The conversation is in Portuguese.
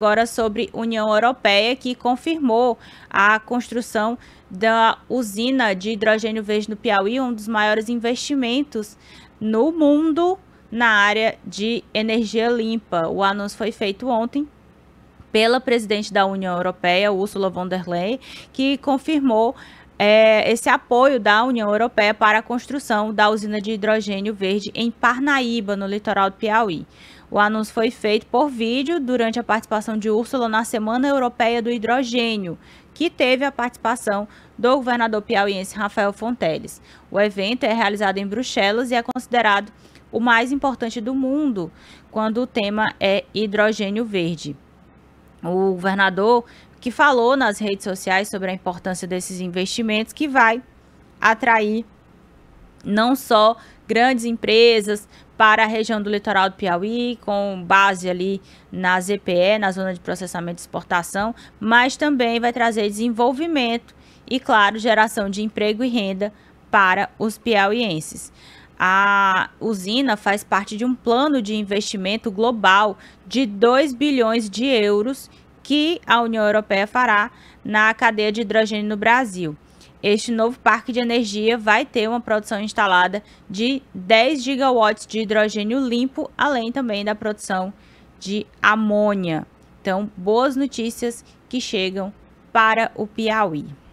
agora sobre União Europeia, que confirmou a construção da usina de hidrogênio verde no Piauí, um dos maiores investimentos no mundo na área de energia limpa. O anúncio foi feito ontem pela presidente da União Europeia, Ursula von der Leyen, que confirmou é, esse apoio da União Europeia para a construção da usina de hidrogênio verde em Parnaíba, no litoral do Piauí. O anúncio foi feito por vídeo durante a participação de Úrsula na Semana Europeia do Hidrogênio, que teve a participação do governador piauiense Rafael Fonteles. O evento é realizado em Bruxelas e é considerado o mais importante do mundo quando o tema é hidrogênio verde o governador que falou nas redes sociais sobre a importância desses investimentos que vai atrair não só grandes empresas para a região do litoral do Piauí, com base ali na ZPE, na Zona de Processamento e Exportação, mas também vai trazer desenvolvimento e, claro, geração de emprego e renda para os piauienses. A usina faz parte de um plano de investimento global de 2 bilhões de euros que a União Europeia fará na cadeia de hidrogênio no Brasil. Este novo parque de energia vai ter uma produção instalada de 10 gigawatts de hidrogênio limpo, além também da produção de amônia. Então, boas notícias que chegam para o Piauí.